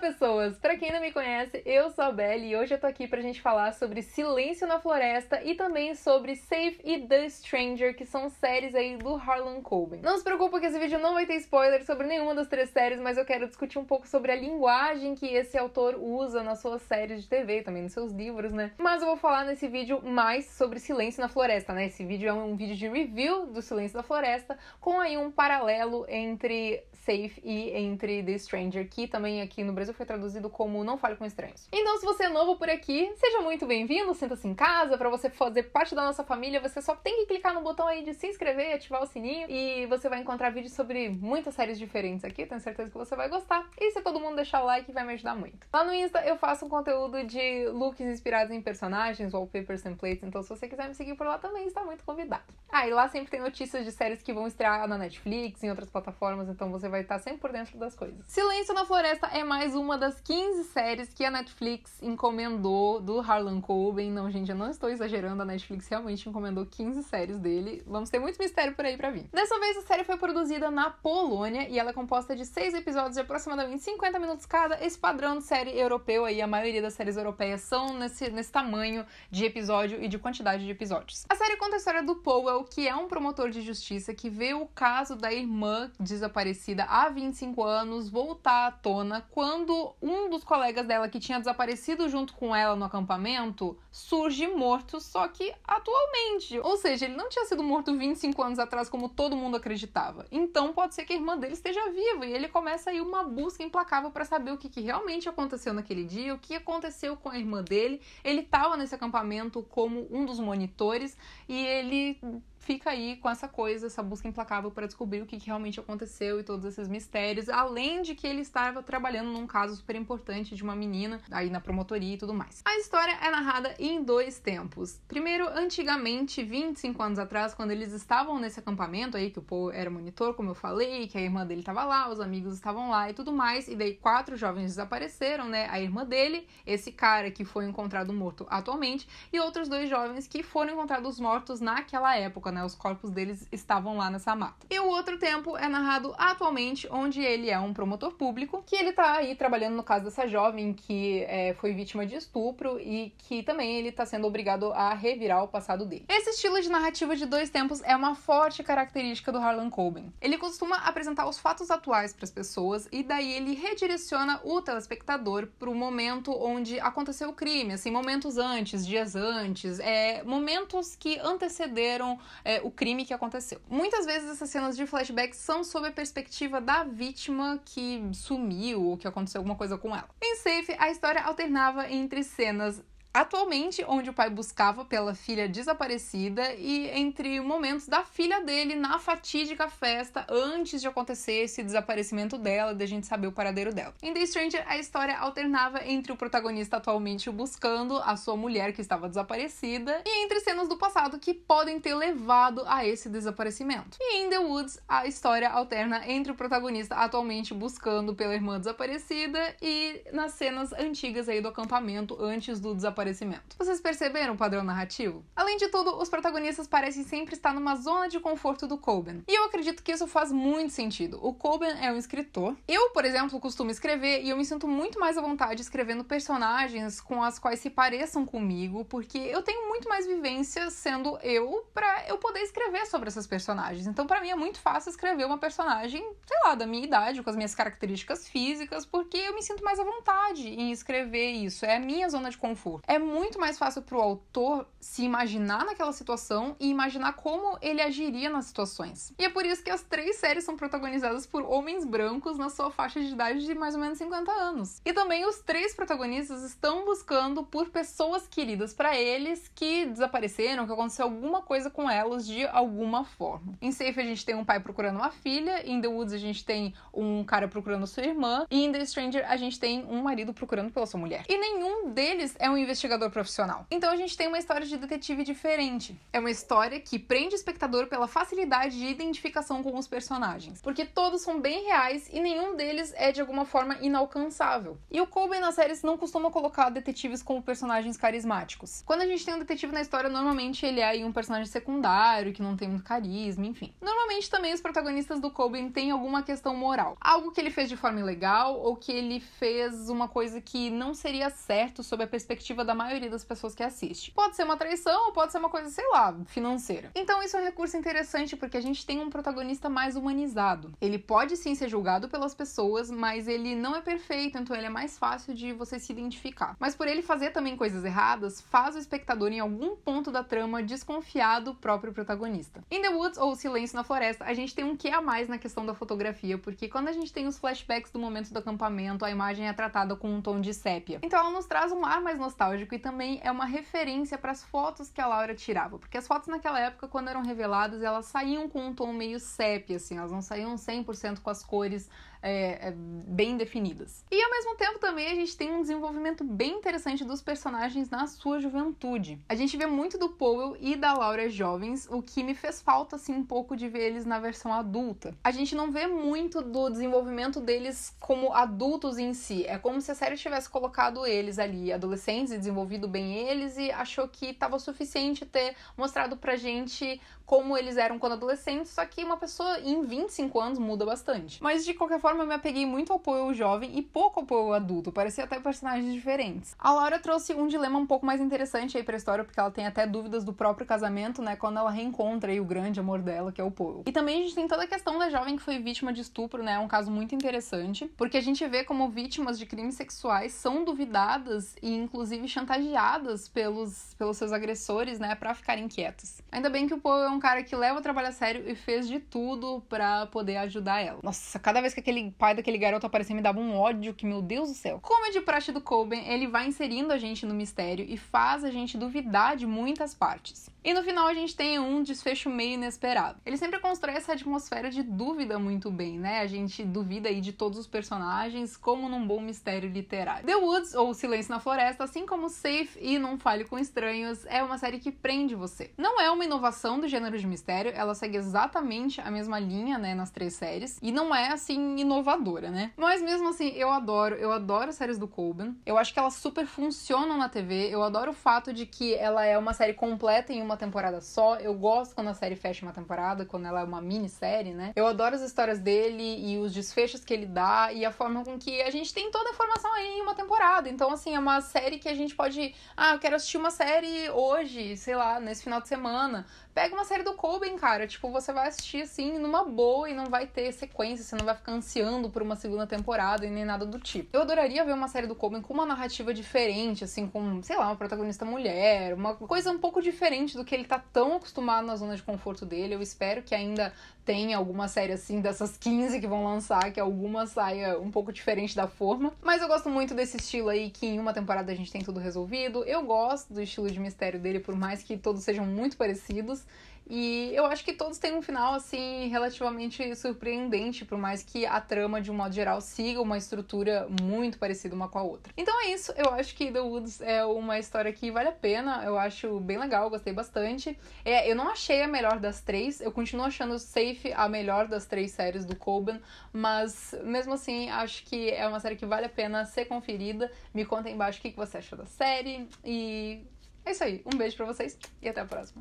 Olá, pessoas! Para quem não me conhece, eu sou a Belle e hoje eu tô aqui pra gente falar sobre Silêncio na Floresta e também sobre Safe e The Stranger, que são séries aí do Harlan Coben. Não se preocupa que esse vídeo não vai ter spoiler sobre nenhuma das três séries, mas eu quero discutir um pouco sobre a linguagem que esse autor usa nas suas séries de TV, também nos seus livros, né? Mas eu vou falar nesse vídeo mais sobre Silêncio na Floresta, né? Esse vídeo é um vídeo de review do Silêncio da Floresta, com aí um paralelo entre Safe e entre The Stranger, que também aqui no Brasil Brasil foi traduzido como Não Fale com Estranhos. Então, se você é novo por aqui, seja muito bem-vindo, sinta-se em casa. Para você fazer parte da nossa família, você só tem que clicar no botão aí de se inscrever e ativar o sininho. E você vai encontrar vídeos sobre muitas séries diferentes aqui, tenho certeza que você vai gostar. E se todo mundo deixar o like, vai me ajudar muito. Lá no Insta, eu faço um conteúdo de looks inspirados em personagens, wallpapers, templates. Então, se você quiser me seguir por lá também, está muito convidado. Ah, e lá sempre tem notícias de séries que vão estrear na Netflix, em outras plataformas. Então, você vai estar sempre por dentro das coisas. Silêncio na Floresta é mais uma das 15 séries que a Netflix encomendou do Harlan Coben. Não, gente, eu não estou exagerando, a Netflix realmente encomendou 15 séries dele. Vamos ter muito mistério por aí pra vir. Dessa vez, a série foi produzida na Polônia e ela é composta de seis episódios de aproximadamente 50 minutos cada. Esse padrão de série europeu aí, a maioria das séries europeias são nesse, nesse tamanho de episódio e de quantidade de episódios. A série conta a história do Powell, é que é um promotor de justiça que vê o caso da irmã desaparecida há 25 anos voltar à tona quando quando um dos colegas dela que tinha desaparecido junto com ela no acampamento surge morto, só que atualmente. Ou seja, ele não tinha sido morto 25 anos atrás, como todo mundo acreditava. Então pode ser que a irmã dele esteja viva e ele começa aí uma busca implacável para saber o que, que realmente aconteceu naquele dia, o que aconteceu com a irmã dele. Ele estava nesse acampamento como um dos monitores e ele fica aí com essa coisa, essa busca implacável para descobrir o que, que, realmente aconteceu e todos esses mistérios, além de que ele estava trabalhando num caso super importante de uma menina aí na promotoria e tudo mais. A história é narrada em dois tempos. Primeiro, antigamente, 25 anos atrás, quando eles estavam nesse acampamento aí, que o Paul era monitor, como eu falei, que a irmã dele estava lá, os amigos estavam lá e tudo mais, e daí quatro jovens desapareceram, né? A irmã dele, esse cara que foi encontrado morto atualmente, e outros dois jovens que foram encontrados mortos naquela época, né? Os corpos deles estavam lá nessa mata. E o outro tempo é narrado atualmente, onde ele é um promotor público, que ele tá aí trabalhando no caso dessa jovem que é, foi vítima de estupro e que também ele tá sendo obrigado a revirar o passado dele. Esse estilo de narrativa de dois tempos é uma forte característica do Harlan Coben. Ele costuma apresentar os fatos atuais para as pessoas e daí ele redireciona o telespectador para o momento onde aconteceu o crime, assim, momentos antes, dias antes, é, momentos que antecederam é, o crime que aconteceu. Muitas vezes essas cenas de flashback são sob a perspectiva da vítima que sumiu ou que aconteceu alguma coisa com ela. Em Safe, a história alternava entre cenas Atualmente, onde o pai buscava pela filha desaparecida e entre momentos da filha dele na fatídica festa antes de acontecer esse desaparecimento dela, de a gente saber o paradeiro dela. Em The Stranger, a história alternava entre o protagonista atualmente buscando, a sua mulher que estava desaparecida, e entre cenas do passado que podem ter levado a esse desaparecimento. E em The Woods, a história alterna entre o protagonista atualmente buscando pela irmã desaparecida e nas cenas antigas aí do acampamento antes do desaparecimento esclarecimento. Vocês perceberam o padrão narrativo? Além de tudo, os protagonistas parecem sempre estar numa zona de conforto do Coben. E eu acredito que isso faz muito sentido. O Coben é um escritor. Eu, por exemplo, costumo escrever e eu me sinto muito mais à vontade escrevendo personagens com as quais se pareçam comigo, porque eu tenho muito mais vivência sendo eu para eu poder escrever sobre essas personagens. Então, para mim é muito fácil escrever uma personagem, sei lá, da minha idade, com as minhas características físicas, porque eu me sinto mais à vontade em escrever isso. É a minha zona de conforto é muito mais fácil para o autor se imaginar naquela situação e imaginar como ele agiria nas situações. E é por isso que as três séries são protagonizadas por homens brancos na sua faixa de idade de mais ou menos 50 anos. E também os três protagonistas estão buscando por pessoas queridas para eles que desapareceram, que aconteceu alguma coisa com elas de alguma forma. Em Safe a gente tem um pai procurando uma filha, em The Woods a gente tem um cara procurando sua irmã, e em The Stranger a gente tem um marido procurando pela sua mulher. E nenhum deles é um investidor investigador profissional. Então a gente tem uma história de detetive diferente. É uma história que prende o espectador pela facilidade de identificação com os personagens, porque todos são bem reais e nenhum deles é de alguma forma inalcançável. E o Colby nas séries não costuma colocar detetives como personagens carismáticos. Quando a gente tem um detetive na história, normalmente ele é um personagem secundário que não tem muito carisma, enfim. Normalmente também os protagonistas do Colby têm alguma questão moral, algo que ele fez de forma ilegal ou que ele fez uma coisa que não seria certo sob a perspectiva da maioria das pessoas que assiste. Pode ser uma traição ou pode ser uma coisa, sei lá, financeira. Então isso é um recurso interessante porque a gente tem um protagonista mais humanizado. Ele pode sim ser julgado pelas pessoas, mas ele não é perfeito, então ele é mais fácil de você se identificar. Mas por ele fazer também coisas erradas, faz o espectador em algum ponto da trama desconfiar do próprio protagonista. In the Woods ou Silêncio na Floresta, a gente tem um que a mais na questão da fotografia, porque quando a gente tem os flashbacks do momento do acampamento, a imagem é tratada com um tom de sépia. Então ela nos traz um ar mais nostálgico nostálgico e também é uma referência para as fotos que a Laura tirava, porque as fotos naquela época, quando eram reveladas, elas saíam com um tom meio sépia, assim, elas não saíam 100% com as cores é, é, bem definidas. E ao mesmo tempo também a gente tem um desenvolvimento bem interessante dos personagens na sua juventude. A gente vê muito do Powell e da Laura jovens, o que me fez falta, assim, um pouco de ver eles na versão adulta. A gente não vê muito do desenvolvimento deles como adultos em si, é como se a série tivesse colocado eles ali, adolescentes e desenvolvido bem eles e achou que estava suficiente ter mostrado pra gente como eles eram quando adolescentes, só que uma pessoa em 25 anos muda bastante. Mas de qualquer forma, eu me apeguei muito ao Poe jovem e pouco ao Poe adulto, parecia até personagens diferentes. A Laura trouxe um dilema um pouco mais interessante aí pra história, porque ela tem até dúvidas do próprio casamento, né, quando ela reencontra aí o grande amor dela, que é o Poe. E também a gente tem toda a questão da jovem que foi vítima de estupro, né, é um caso muito interessante, porque a gente vê como vítimas de crimes sexuais são duvidadas e inclusive chantageadas pelos, pelos seus agressores, né, para ficarem quietos. Ainda bem que o Poe é um cara que leva o trabalho a sério e fez de tudo para poder ajudar ela. Nossa, cada vez que aquele pai daquele garoto aparecia me dava um ódio que, meu Deus do céu. Como é de praxe do Coben, ele vai inserindo a gente no mistério e faz a gente duvidar de muitas partes. E no final a gente tem um desfecho meio inesperado. Ele sempre constrói essa atmosfera de dúvida muito bem, né? A gente duvida aí de todos os personagens, como num bom mistério literário. The Woods, ou Silêncio na Floresta, assim como Safe e Não Fale com Estranhos é uma série que prende você. Não é uma inovação do gênero de mistério, ela segue exatamente a mesma linha, né, nas três séries, e não é assim inovadora, né? Mas mesmo assim, eu adoro, eu adoro as séries do Colben. Eu acho que elas super funcionam na TV. Eu adoro o fato de que ela é uma série completa em uma temporada só. Eu gosto quando a série fecha uma temporada, quando ela é uma minissérie, né? Eu adoro as histórias dele e os desfechos que ele dá e a forma com que a gente tem toda a informação aí em uma temporada. Então, assim, é uma série que a gente pode. Ah, eu quero assistir uma série hoje, sei lá, nesse final de semana. Pega uma série do Colben, cara. Tipo, você vai assistir assim, numa boa e não vai ter sequência, você não vai ficar ansiando por uma segunda temporada e nem nada do tipo. Eu adoraria ver uma série do Colben com uma narrativa diferente, assim, com, sei lá, uma protagonista mulher, uma coisa um pouco diferente do que ele tá tão acostumado na zona de conforto dele. Eu espero que ainda tenha alguma série assim dessas 15 que vão lançar, que alguma saia um pouco diferente da forma. Mas eu gosto muito desse estilo aí que em uma temporada a gente tem tudo tudo resolvido. Eu gosto do estilo de mistério dele, por mais que todos sejam muito parecidos. E eu acho que todos têm um final, assim, relativamente surpreendente, por mais que a trama, de um modo geral, siga uma estrutura muito parecida uma com a outra. Então é isso, eu acho que The Woods é uma história que vale a pena, eu acho bem legal, gostei bastante. É, eu não achei a melhor das três, eu continuo achando Safe a melhor das três séries do Coben, mas mesmo assim, acho que é uma série que vale a pena ser conferida. Me conta aí embaixo o que você achou da série e é isso aí. Um beijo para vocês e até a próxima.